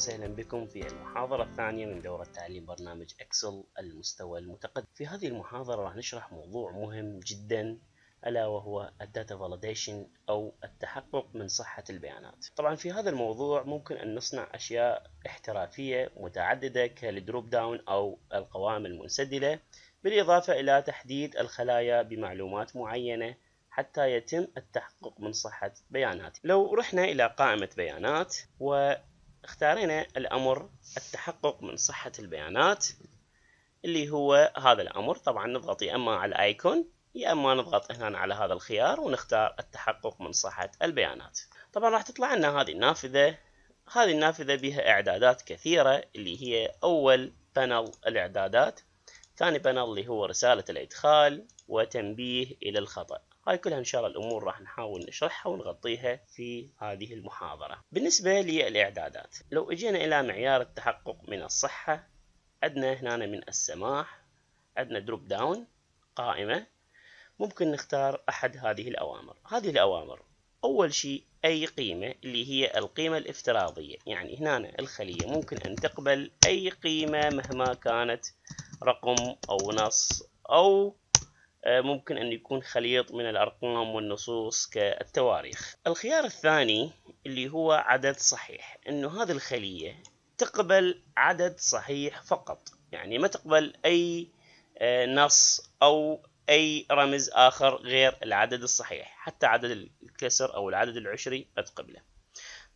وسهلا بكم في المحاضرة الثانية من دورة تعليم برنامج اكسل المستوى المتقدم. في هذه المحاضرة راح نشرح موضوع مهم جدا ألا وهو الداتا فاليديشن أو التحقق من صحة البيانات. طبعا في هذا الموضوع ممكن أن نصنع أشياء احترافية متعددة كالدروب داون أو القوائم المنسدلة بالإضافة إلى تحديد الخلايا بمعلومات معينة حتى يتم التحقق من صحة بياناتي لو رحنا إلى قائمة بيانات و اختارينا الأمر التحقق من صحة البيانات اللي هو هذا الأمر طبعا نضغط إما على الأيكون يا إما نضغط هنا على هذا الخيار ونختار التحقق من صحة البيانات طبعا راح تطلع لنا هذه النافذة هذه النافذة بها إعدادات كثيرة اللي هي أول بانل الإعدادات ثاني بانل اللي هو رسالة الإدخال وتنبيه إلى الخطأ هاي كلها إن شاء الله الأمور راح نحاول نشرحها ونغطيها في هذه المحاضرة بالنسبة للإعدادات لو إجينا إلى معيار التحقق من الصحة عندنا هنا من السماح عندنا دروب داون قائمة ممكن نختار أحد هذه الأوامر هذه الأوامر أول شيء أي قيمة اللي هي القيمة الافتراضية يعني هنا الخلية ممكن أن تقبل أي قيمة مهما كانت رقم أو نص أو آه، ممكن أن يكون خليط من الأرقام والنصوص كالتواريخ الخيار الثاني اللي هو عدد صحيح أنه هذه الخلية تقبل عدد صحيح فقط يعني ما تقبل أي آه، نص أو أي رمز آخر غير العدد الصحيح حتى عدد الكسر أو العدد العشري ما تقبله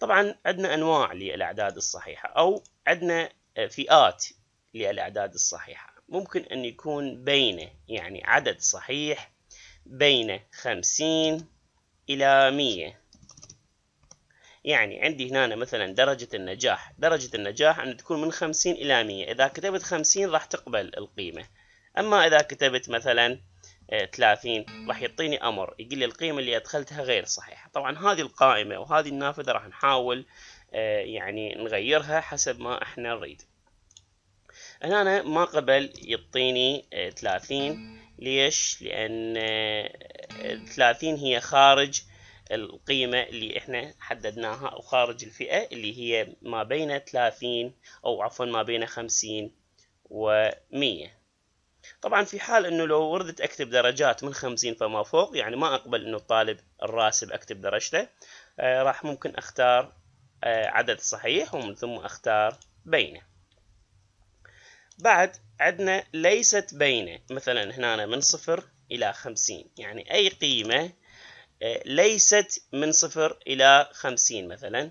طبعا عندنا أنواع للأعداد الصحيحة أو عندنا آه، فئات للأعداد الصحيحة ممكن أن يكون بين يعني عدد صحيح بين خمسين إلى مية يعني عندي هنا مثلا درجة النجاح درجة النجاح أن تكون من خمسين إلى مية إذا كتبت خمسين راح تقبل القيمة أما إذا كتبت مثلا آه، ثلاثين راح يعطيني أمر يقول لي القيمة اللي أدخلتها غير صحيحة طبعا هذه القائمة وهذه النافذة راح نحاول آه، يعني نغيرها حسب ما احنا نريد هنا أنا ما قبل يعطيني 30 آه، ليش؟ لأن 30 آه، هي خارج القيمة اللي احنا حددناها أو خارج الفئة اللي هي ما بين 30 أو عفوا ما بين 50 و 100 طبعا في حال انه لو وردت اكتب درجات من 50 فما فوق يعني ما اقبل انه الطالب الراسب اكتب درجته آه راح ممكن اختار آه عدد صحيح ومن ثم اختار بينه بعد عندنا ليست بين مثلا هنا من صفر إلى خمسين يعني أي قيمة آه، ليست من صفر إلى خمسين مثلا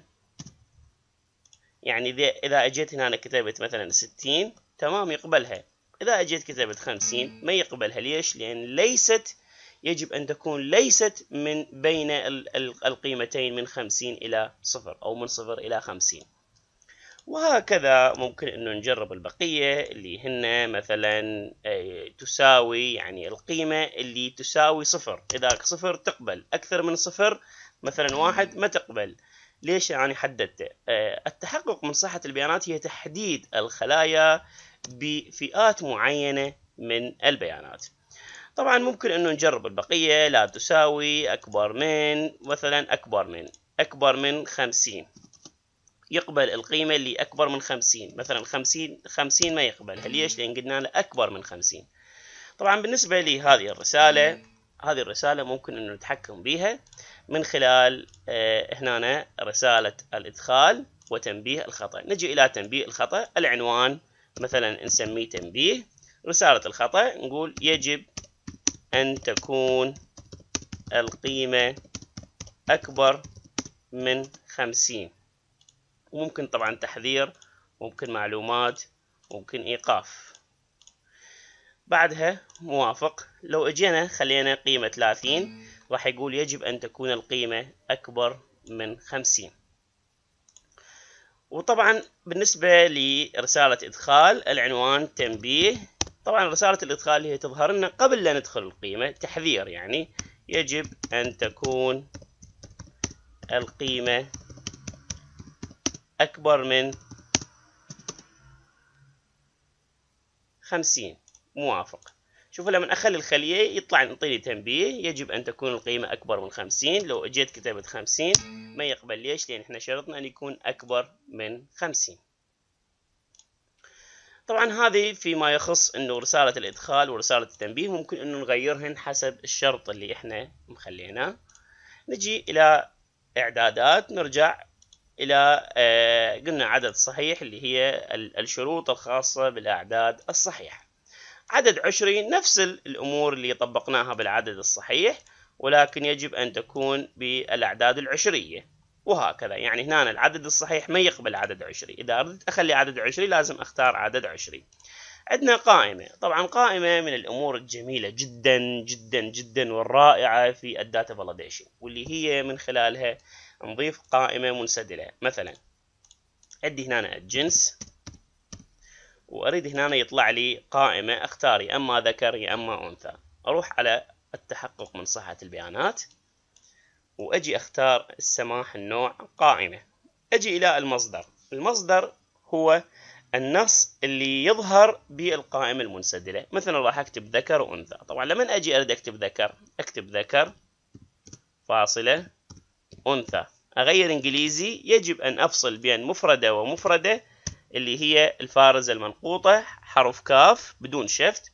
يعني إذا أجيت هنا أنا كتبت مثلا ستين تمام يقبلها إذا أجيت كتبت خمسين ما يقبلها ليش؟ لأن ليست يجب أن تكون ليست من بين القيمتين من خمسين إلى صفر أو من صفر إلى خمسين وهكذا ممكن انه نجرب البقية اللي هن مثلا آه، تساوي يعني القيمة اللي تساوي صفر اذا صفر تقبل اكثر من صفر مثلا واحد ما تقبل ليش يعني حددته آه، التحقق من صحة البيانات هي تحديد الخلايا بفئات معينة من البيانات طبعا ممكن انه نجرب البقية لا تساوي اكبر من مثلا اكبر من اكبر من خمسين يقبل القيمة اللي أكبر من خمسين مثلا خمسين خمسين ما يقبلها ليش؟ لأن قلنا له أكبر من خمسين طبعا بالنسبة لهذه الرسالة هذه الرسالة ممكن أن نتحكم بها من خلال آه هنا رسالة الإدخال وتنبيه الخطأ نجي إلى تنبيه الخطأ العنوان مثلا نسميه تنبيه رسالة الخطأ نقول يجب أن تكون القيمة أكبر من خمسين وممكن طبعا تحذير ممكن معلومات ممكن ايقاف بعدها موافق لو اجينا خلينا قيمة 30 راح يقول يجب ان تكون القيمة اكبر من 50 وطبعا بالنسبة لرسالة ادخال العنوان تنبيه طبعا رسالة الادخال هي تظهر لنا قبل لا ندخل القيمة تحذير يعني يجب ان تكون القيمة أكبر من خمسين موافق شوفوا لما أخلي الخلية يطلع يعطيني تنبيه يجب أن تكون القيمة أكبر من خمسين لو أجيت كتبت خمسين ما يقبل ليش لأن إحنا شرطنا أن يكون أكبر من خمسين طبعا هذه فيما يخص انه رسالة الادخال ورسالة التنبيه ممكن انه نغيرهن حسب الشرط اللي احنا مخليناه نجي الى اعدادات نرجع الى آه، قلنا عدد صحيح اللي هي الشروط الخاصه بالاعداد الصحيحه عدد عشري نفس الامور اللي طبقناها بالعدد الصحيح ولكن يجب ان تكون بالاعداد العشريه وهكذا يعني هنا العدد الصحيح ما يقبل عدد عشري إذا أردت أخلي عدد عشري لازم أختار عدد عشري عندنا قائمة طبعا قائمة من الأمور الجميلة جدا جدا جدا والرائعة في الداتا فاليديشن واللي هي من خلالها نضيف قائمة منسدلة مثلا عندي هنا الجنس وأريد هنا يطلع لي قائمة أختار يا أما ذكر يا أما أنثى أروح على التحقق من صحة البيانات وأجي أختار السماح النوع قائمة أجي إلى المصدر المصدر هو النص اللي يظهر بالقائمة المنسدلة مثلا راح أكتب ذكر وأنثى طبعا لما أجي أريد أكتب ذكر أكتب ذكر فاصلة أنثى أغير إنجليزي يجب أن أفصل بين مفردة ومفردة اللي هي الفارزة المنقوطة حرف كاف بدون شفت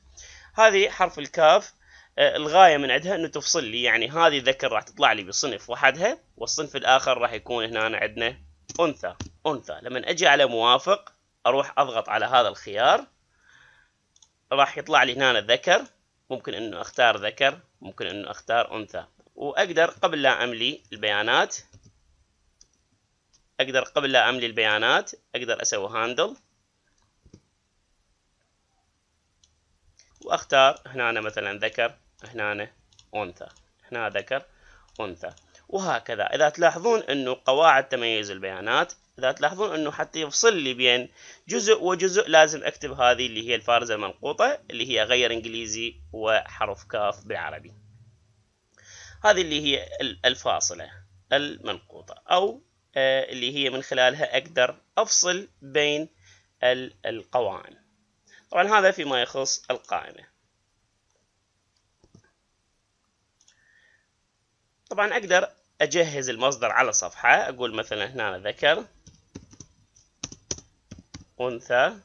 هذه حرف الكاف آه، الغاية من عندها أنه تفصل لي يعني هذه ذكر راح تطلع لي بصنف وحدها والصنف الآخر راح يكون هنا عندنا أنثى أنثى لما أجي على موافق اروح اضغط على هذا الخيار راح يطلع لي هنا ذكر ممكن انه اختار ذكر ممكن انه اختار انثى واقدر قبل لا املي البيانات اقدر قبل لا املي البيانات اقدر اسوي هاندل واختار هنا مثلا ذكر هنا انثى هنا ذكر انثى وهكذا اذا تلاحظون انه قواعد تميز البيانات اذا تلاحظون انه حتى يفصل لي بين جزء وجزء لازم اكتب هذه اللي هي الفارزه المنقوطه اللي هي غير انجليزي وحرف كاف بالعربي هذه اللي هي الفاصله المنقوطه او آه، اللي هي من خلالها اقدر افصل بين القوائم طبعا هذا فيما يخص القائمه طبعا اقدر اجهز المصدر على صفحه اقول مثلا هنا ذكر أنثى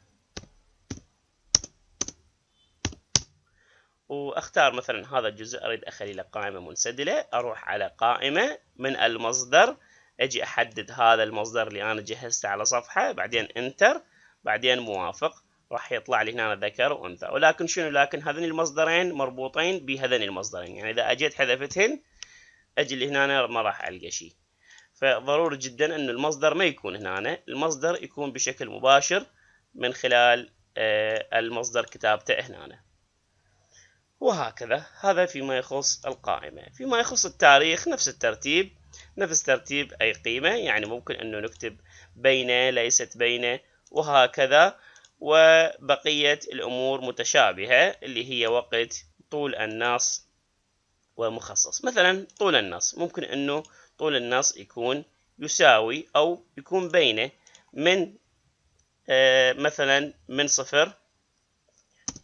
واختار مثلا هذا الجزء اريد اخلي له قائمه منسدله اروح على قائمه من المصدر اجي احدد هذا المصدر اللي انا جهزته على صفحه بعدين انتر بعدين موافق راح يطلع لي هنا ذكر وانثى ولكن شنو لكن هذين المصدرين مربوطين بهذين المصدرين يعني اذا اجيت حذفتهن اجي لهنا ما راح القى شيء فضروري جدا أن المصدر ما يكون هنا المصدر يكون بشكل مباشر من خلال آه، المصدر كتابته هنا وهكذا هذا فيما يخص القائمة فيما يخص التاريخ نفس الترتيب نفس ترتيب أي قيمة يعني ممكن أنه نكتب بين ليست بين وهكذا وبقية الأمور متشابهة اللي هي وقت طول النص ومخصص مثلا طول النص ممكن أنه طول النص يكون يساوي أو يكون بينه من آه، مثلا من صفر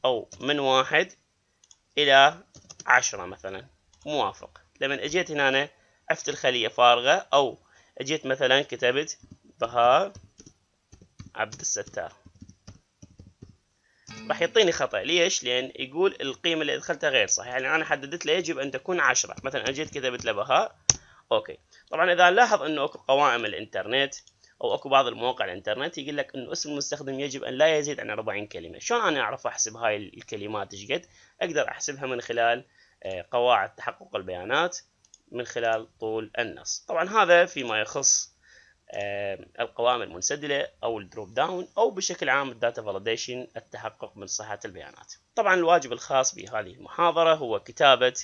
أو من واحد إلى عشرة مثلا موافق لما أجيت هنا أنا عفت الخلية فارغة أو أجيت مثلا كتبت بهاء عبد الستار راح يعطيني خطأ ليش؟ لأن يقول القيمة اللي أدخلتها غير صحيحة يعني أنا حددت له يجب أن تكون عشرة مثلا أجيت كتبت له بهاء اوكي طبعا اذا نلاحظ انه اكو قوائم الانترنت او اكو بعض المواقع الانترنت يقول لك انه اسم المستخدم يجب ان لا يزيد عن 40 كلمه شلون انا اعرف احسب هاي الكلمات ايش قد اقدر احسبها من خلال آه، قواعد تحقق البيانات من خلال طول النص طبعا هذا فيما يخص آه، القوائم المنسدله او الدروب داون او بشكل عام الداتا فاليديشن التحقق من صحه البيانات طبعا الواجب الخاص بهذه المحاضره هو كتابه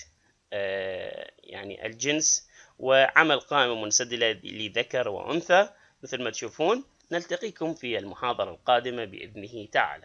آه، يعني الجنس وعمل قائمة منسدلة لذكر وأنثى مثل ما تشوفون نلتقيكم في المحاضرة القادمة بإذنه تعالى